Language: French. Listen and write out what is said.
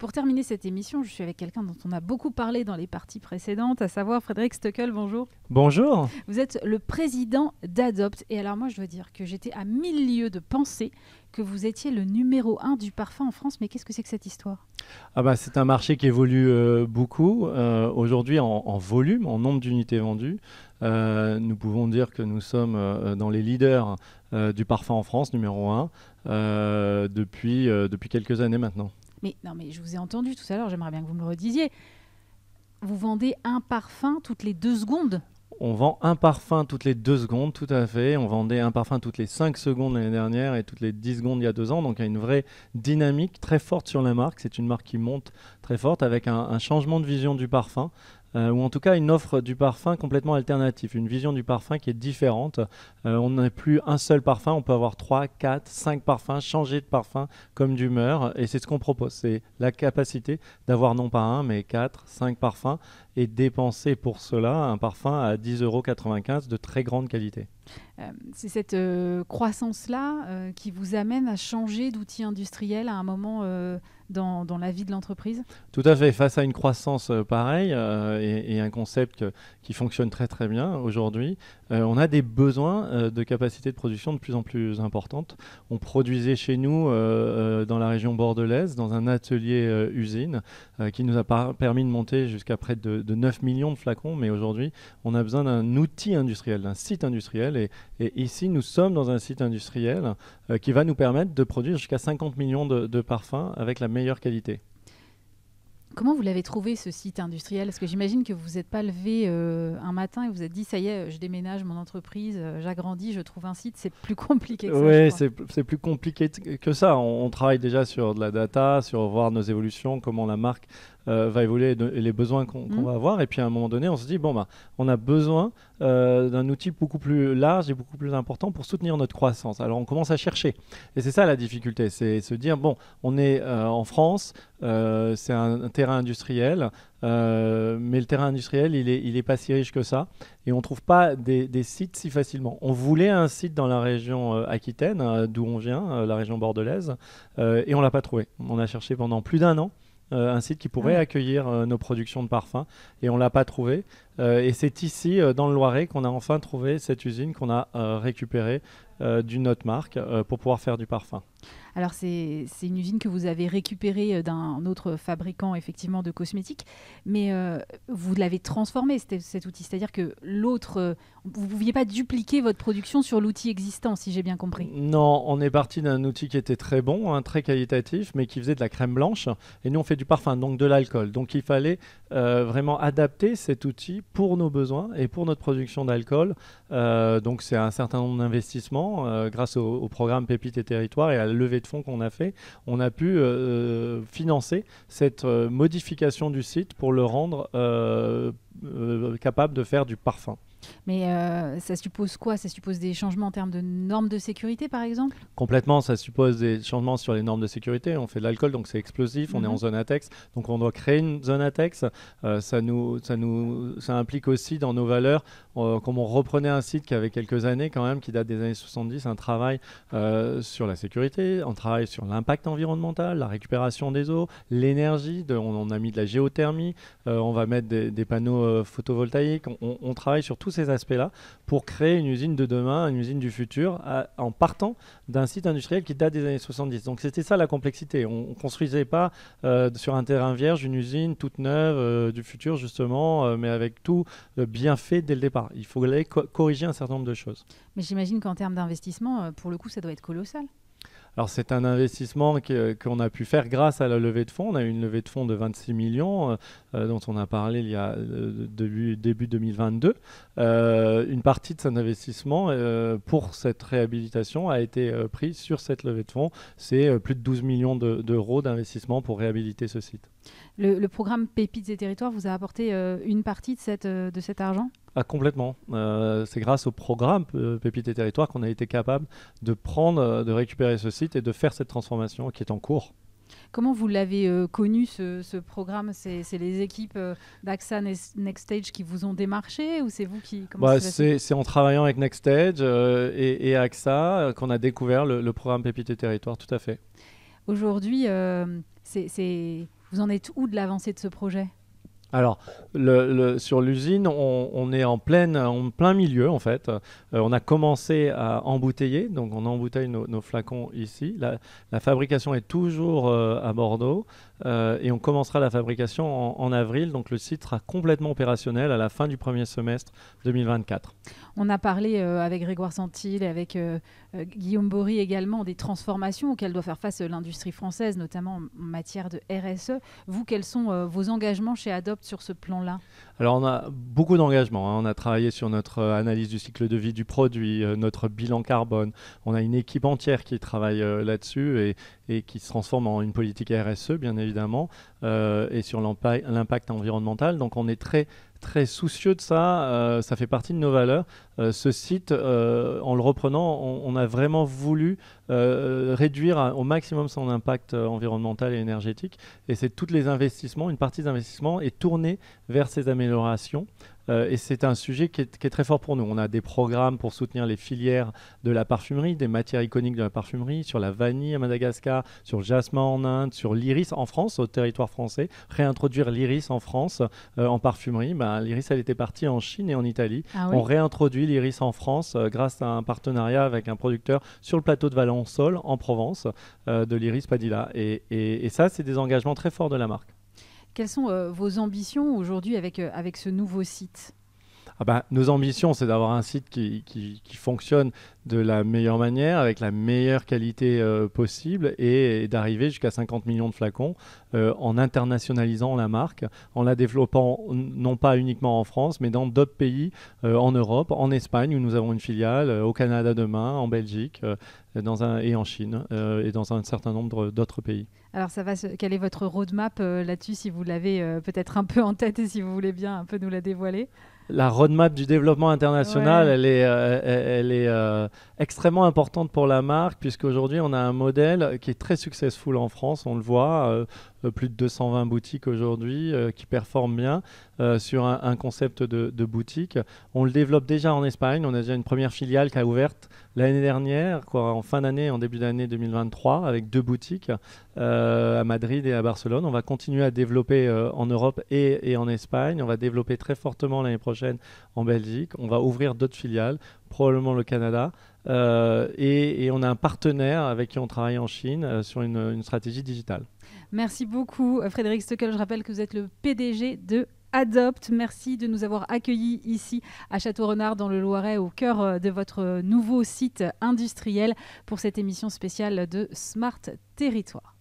Pour terminer cette émission, je suis avec quelqu'un dont on a beaucoup parlé dans les parties précédentes, à savoir Frédéric Stockel, bonjour. Bonjour. Vous êtes le président d'Adopt. Et alors moi, je dois dire que j'étais à mille lieues de penser que vous étiez le numéro un du parfum en France, mais qu'est-ce que c'est que cette histoire ah bah, C'est un marché qui évolue euh, beaucoup. Euh, aujourd'hui, en, volume, en nombre d'unités vendues, euh, nous pouvons dire que nous sommes dans les leaders du parfum en France, numéro un, depuis, depuis quelques années maintenant. Mais non, mais je vous ai entendu tout à l'heure, j'aimerais bien que vous me le redisiez. Vous vendez un parfum toutes les deux secondes on vend un parfum toutes les deux secondes, tout à fait. On vendait un parfum toutes les cinq secondes l'année dernière et toutes les dix secondes il y a deux ans. Donc il y a une vraie dynamique très forte sur la marque. C'est une marque qui monte très forte avec un changement de vision du parfum, euh, ou en tout cas une offre du parfum complètement alternative, une vision du parfum qui est différente. Euh, on n'a plus un seul parfum, on peut avoir 3, 4, 5 parfums, changer de parfum comme d'humeur, et c'est ce qu'on propose, c'est la capacité d'avoir non pas un, mais 4, 5 parfums, et dépenser pour cela un parfum à 10,95€ de très grande qualité. Euh, c'est cette euh, croissance-là euh, qui vous amène à changer d'outil industriel à un moment dans, la vie de l'entreprise Tout à fait. Face à une croissance pareille et, un concept qui fonctionne très très bien aujourd'hui, on a des besoins de capacité de production de plus en plus importantes. On produisait chez nous dans la région bordelaise, dans un atelier usine qui nous a permis de monter jusqu'à près de, 9 millions de flacons, mais aujourd'hui on a besoin d'un outil industriel, d'un site industriel. Et, ici, nous sommes dans un site industriel euh, qui va nous permettre de produire jusqu'à 50 millions de parfums avec la meilleure qualité. Comment vous l'avez trouvé ce site industriel Parce que j'imagine que vous n'êtes pas levé euh, un matin et vous êtes dit ça y est, je déménage mon entreprise, euh, j'agrandis, je trouve un site. C'est plus compliqué que ça. Oui, c'est plus compliqué que ça. On, travaille déjà sur de la data, sur voir nos évolutions, comment la marque euh, va évoluer et, les besoins qu'on mmh. va avoir. Et puis à un moment donné, on se dit bon bah, on a besoin d'un outil beaucoup plus large et beaucoup plus important pour soutenir notre croissance. Alors on commence à chercher. Et c'est ça la difficulté, c'est se dire bon, on est en France. Euh, c'est un, terrain industriel, euh, mais le terrain industriel, il n'est est pas si riche que ça, et on ne trouve pas des, sites si facilement. On voulait un site dans la région euh, aquitaine, d'où on vient, la région bordelaise, et on l'a pas trouvé. On a cherché pendant plus d'un an. un site qui pourrait ah. accueillir nos productions de parfums et on l'a pas trouvé et c'est ici dans le Loiret qu'on a enfin trouvé cette usine qu'on a récupérée d'une autre marque pour pouvoir faire du parfum. Alors c'est une usine que vous avez récupérée euh, d'un autre fabricant effectivement de cosmétiques, mais euh, vous l'avez transformé cet outil, c'est-à-dire que l'autre, euh, vous ne pouviez pas dupliquer votre production sur l'outil existant, si j'ai bien compris. Non, on est parti d'un outil qui était très bon, hein, très qualitatif, mais qui faisait de la crème blanche, et nous on fait du parfum, donc de l'alcool. Donc il fallait vraiment adapter cet outil pour nos besoins et pour notre production d'alcool. donc c'est un certain nombre d'investissements grâce au, programme Pépites et Territoire et à levée de fonds qu'on a fait, on a pu euh, euh, financer cette euh, modification du site pour le rendre capable de faire du parfum. Mais euh, ça suppose quoi Ça suppose des changements en termes de normes de sécurité, par exemple Complètement, ça suppose des changements sur les normes de sécurité. On fait de l'alcool, donc c'est explosif, on est en mhm. zone ATEX, donc on doit créer une zone ATEX. Euh, ça, nous, ça, nous, ça implique aussi dans nos valeurs, euh, comme on reprenait un site qui avait quelques années quand même, qui date des années 70, un travail sur la sécurité, un travail sur l'impact environnemental, la récupération des eaux, l'énergie, on, a mis de la géothermie, on va mettre des, panneaux photovoltaïques, on, on travaille sur tout ces aspects-là pour créer une usine de demain, une usine du futur, en partant d'un site industriel qui date des années 70. Donc c'était ça la complexité. On ne construisait pas euh, sur un terrain vierge une usine toute neuve euh, du futur, justement, euh, mais avec tout bien fait dès le départ. Il fallait aller corriger un certain nombre de choses. Mais j'imagine qu'en termes d'investissement, pour le coup, ça doit être colossal. Alors c'est un investissement qu'on a pu faire grâce à la levée de fonds. On a eu une levée de fonds de 26 millions euh, euh, dont on a parlé il y a euh, début, début 2022. une partie de cet investissement pour cette réhabilitation a été prise sur cette levée de fonds. C'est plus de 12 millions d'euros d'investissement pour réhabiliter ce site. Le, programme Pépites et Territoires vous a apporté une partie de cet argent ah, complètement. Euh, c'est grâce au programme euh, Pépites et Territoires qu'on a été capable de prendre, euh, de récupérer ce site et de faire cette transformation qui est en cours. Comment vous l'avez connu ce, programme c'est, les équipes d'AXA Next Stage qui vous ont démarché ou c'est vous qui bah, c'est, en travaillant avec Next Stage et, AXA qu'on a découvert le, programme Pépite et Territoire, tout à fait. Aujourd'hui, vous en êtes où de l'avancée de ce projet alors, sur l'usine, on, est en, plein milieu, en fait. Euh, on a commencé à embouteiller, donc on embouteille nos, flacons ici. La, fabrication est toujours euh, à Bordeaux euh, et on commencera la fabrication en, en, avril. Donc, le site sera complètement opérationnel à la fin du premier semestre 2024. On a parlé avec Grégoire Santil et avec euh, Guillaume Bory également, des transformations auxquelles doit faire face euh, l'industrie française, notamment en matière de RSE. Vous, quels sont euh, vos engagements chez Adopt sur ce plan-là Alors, on a beaucoup d'engagements. Hein. On a travaillé sur notre analyse du cycle de vie du produit, notre bilan carbone. On a une équipe entière qui travaille là-dessus et, qui se transforme en une politique RSE, bien évidemment, et sur l'impact environnemental. Donc, on est très très soucieux de ça, euh, ça fait partie de nos valeurs. Euh, ce site, euh, en le reprenant, on, a vraiment voulu réduire au maximum son impact environnemental et énergétique. Et c'est toutes les investissements, une partie des investissements est tournée vers ces améliorations. Euh, et c'est un sujet qui est, très fort pour nous. On a des programmes pour soutenir les filières de la parfumerie, des matières iconiques de la parfumerie, sur la vanille à Madagascar, sur le jasmin en Inde, sur l'iris en France, au territoire français. Réintroduire l'iris en France euh, en parfumerie. ben l'iris, elle était partie en Chine et en Italie. Ah On réintroduit l'iris en France euh, grâce à un partenariat avec un producteur sur le plateau de Valensole, en Provence, de l'iris Padilla. et ça, c'est des engagements très forts de la marque. Quelles sont euh, vos ambitions aujourd'hui avec, euh, ce nouveau site ah bah, nos ambitions, c'est d'avoir un site qui, fonctionne de la meilleure manière, avec la meilleure qualité euh, possible, et, d'arriver jusqu'à 50 millions de flacons euh, en internationalisant la marque, en la développant non pas uniquement en France, mais dans d'autres pays, euh, en Europe, en Espagne, où nous avons une filiale, au Canada demain, en Belgique, dans et en Chine, et dans un certain nombre d'autres pays. Alors, ça va quelle est votre roadmap là-dessus, si vous l'avez peut-être un peu en tête et si vous voulez bien un peu nous la dévoiler la roadmap du développement international, elle est, euh, elle est euh, extrêmement importante pour la marque, puisqu'aujourd'hui, on a un modèle qui est très successful en France, on le voit, euh, plus de 220 boutiques aujourd'hui qui performent bien sur un, concept de, boutique. On le développe déjà en Espagne, on a déjà une première filiale qui a ouverte l'année dernière, quoi, en fin d'année, en début d'année 2023, avec deux boutiques euh, à Madrid et à Barcelone. On va continuer à développer euh, en Europe et, en Espagne. On va développer très fortement l'année prochaine en Belgique. On va ouvrir d'autres filiales, probablement le Canada. Euh, et, on a un partenaire avec qui on travaille en Chine sur une, une, stratégie digitale. Merci beaucoup Frédéric Stockel. Je rappelle que vous êtes le PDG de Adopt. Merci de nous avoir accueillis ici à Château-Renard dans le Loiret au cœur de votre nouveau site industriel pour cette émission spéciale de Smart Territoire.